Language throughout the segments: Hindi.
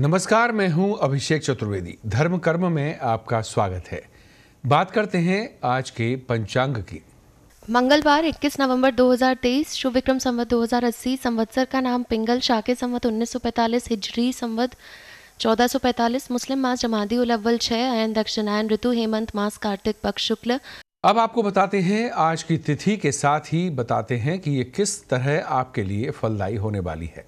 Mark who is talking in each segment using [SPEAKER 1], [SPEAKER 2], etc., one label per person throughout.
[SPEAKER 1] नमस्कार मैं हूं अभिषेक चतुर्वेदी धर्म कर्म में आपका स्वागत है बात करते हैं आज के पंचांग की
[SPEAKER 2] मंगलवार 21 नवंबर 2023 शुभ विक्रम संवत 2080 संवत्सर का नाम पिंगल शाके संवत 1945 हिजरी संवत 1445 मुस्लिम मास जमादी उल अव्वल छह अयन दक्षिणायन ऋतु हेमंत मास कार्तिक पक्ष शुक्ल
[SPEAKER 1] अब आपको बताते हैं आज की तिथि के साथ ही बताते हैं कि ये किस तरह आपके लिए फलदायी होने वाली है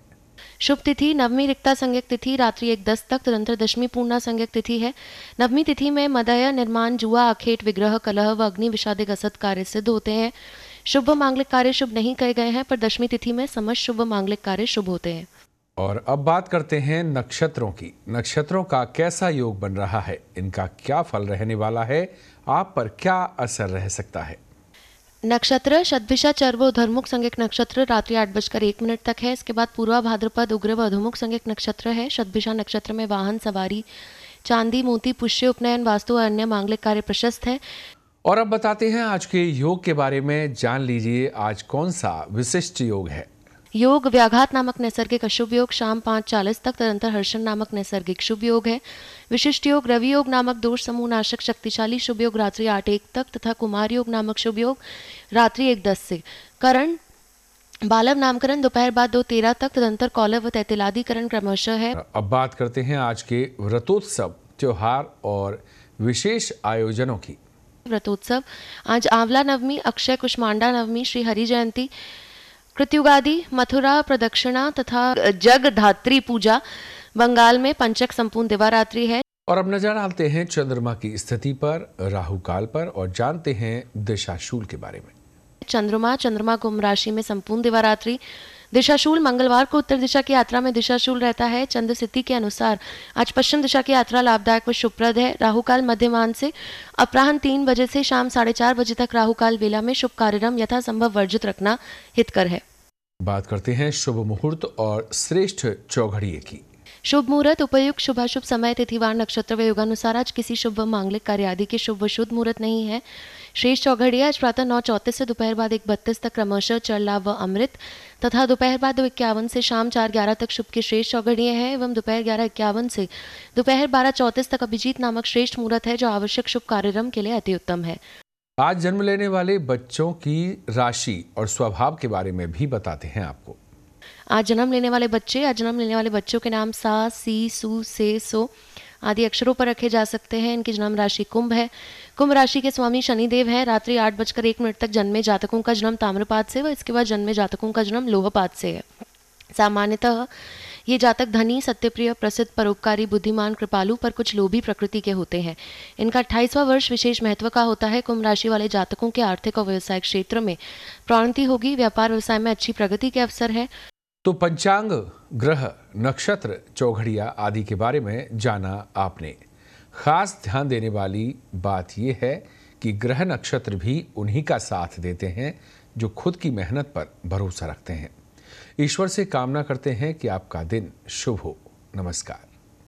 [SPEAKER 2] शुभ तिथि नवमी रिक्ता संज्ञक तिथि रात्रि एक दस तक तंत्र दशमी पूर्णा संज्ञक तिथि है नवमी तिथि में मदय निर्माण जुआ अखेट विग्रह कलह व अग्नि विषादिक असत कार्य सिद्ध होते हैं शुभ मांगलिक कार्य शुभ नहीं कहे गए हैं पर दशमी तिथि में समस्त शुभ मांगलिक कार्य शुभ होते हैं
[SPEAKER 1] और अब बात करते हैं नक्षत्रों की नक्षत्रों का कैसा योग बन रहा है इनका क्या फल रहने वाला है आप पर क्या असर रह सकता है
[SPEAKER 2] नक्षत्र शतभिषा चर्व उधर्मुख संज्ञक नक्षत्र रात्रि आठ बजकर एक मिनट तक है इसके बाद पूर्वा भाद्रपद उग्र व अधोमुख संज्ञक नक्षत्र है सदभिषा नक्षत्र में वाहन सवारी चांदी मोती पुष्य उपनयन वास्तु और अन्य मांगलिक कार्य प्रशस्त है
[SPEAKER 1] और अब बताते हैं आज के योग के बारे में जान लीजिए आज कौन सा विशिष्ट योग है
[SPEAKER 2] योग व्याघात नामक नैसर्गिक अशुभ योग शाम पांच चालीस तक तदंतर हर्षण नामक नैसर्गिक शुभ योग है विशिष्ट योग रवि योग नामक दोष समूह नाशक शक्तिशाली शुभ योग रात्रि आठ एक तक तथा कुमार योग नामक शुभ योग रात्रि एक दस से करण बालव नामकरण दोपहर बाद दो तेरह तक तदंतर कौलव व तैतलादीकरण क्रमशः है
[SPEAKER 1] अब बात करते हैं आज के व्रतोत्सव त्योहार और विशेष आयोजनों की
[SPEAKER 2] व्रतोत्सव आज आंवला नवमी अक्षय कुष्मांडा नवमी श्री हरि जयंती कृत्युगादि मथुरा प्रदक्षिणा तथा जग धात्री पूजा बंगाल में पंचक संपूर्ण दिवारात्रि है
[SPEAKER 1] और अब नजर डालते हैं चंद्रमा की स्थिति पर राहु काल पर और जानते हैं दिशाशूल के बारे में
[SPEAKER 2] चंद्रमा चंद्रमा कुंभ राशि में संपूर्ण दिवारात्रि दिशाशूल मंगलवार को उत्तर दिशा की यात्रा में दिशाशूल रहता है चंद्र स्थिति के अनुसार आज पश्चिम दिशा की यात्रा लाभदायक व शुभप्रद है राहुकाल मध्यमान से अपराहन तीन बजे से शाम साढ़े चार बजे तक राहुकाल वेला में शुभ कार्यक्रम यथासंभव वर्जित रखना हितकर है
[SPEAKER 1] बात करते हैं शुभ मुहूर्त और श्रेष्ठ चौघड़िए की
[SPEAKER 2] शुभ मुहूर्त उपयुक्त शुभाशुभ समय तिथिवार नक्षत्र व योगानुसार आज किसी शुभ मांगलिक कार्य आदि के शुभ व शुद्ध मुहूर्त नहीं है शेष चौघड़िया आज प्रातः नौ चौतीस से दोपहर बाद एक बत्तीस तक क्रमशः चरला व अमृत तथा दोपहर बाद दो इक्यावन से शाम चार ग्यारह तक शुभ के श्रेष्ठ चौघड़िये हैं एवं दोपहर ग्यारह इक्यावन से दोपहर बारह चौतीस तक अभिजीत नामक श्रेष्ठ मुहूर्त है जो आवश्यक शुभ कार्यक्रम के लिए अति उत्तम है
[SPEAKER 1] आज जन्म लेने वाले बच्चों की राशि और स्वभाव के बारे में भी बताते हैं आपको
[SPEAKER 2] आज जन्म लेने वाले बच्चे आज जन्म लेने वाले बच्चों के नाम सा सी सु से सो आदि अक्षरों पर रखे जा सकते हैं इनकी जन्म राशि कुंभ है कुंभ राशि के स्वामी शनिदेव हैं रात्रि आठ बजकर एक मिनट तक जन्मे जातकों का जन्म ताम्रपात से व इसके बाद जन्मे जातकों का जन्म लोहपात से है सामान्यतः ये जातक धनी सत्यप्रिय प्रसिद्ध परोपकारी बुद्धिमान कृपालु पर कुछ लोभी प्रकृति के होते हैं इनका अट्ठाईसवां वर्ष विशेष महत्व का होता है कुंभ राशि वाले जातकों के आर्थिक और व्यवसाय क्षेत्र में प्रोन्नति होगी व्यापार व्यवसाय में अच्छी प्रगति के अवसर है
[SPEAKER 1] तो पंचांग ग्रह नक्षत्र चौघड़िया आदि के बारे में जाना आपने खास ध्यान देने वाली बात यह है कि ग्रह नक्षत्र भी उन्हीं का साथ देते हैं जो खुद की मेहनत पर भरोसा रखते हैं ईश्वर से कामना करते हैं कि आपका दिन शुभ हो नमस्कार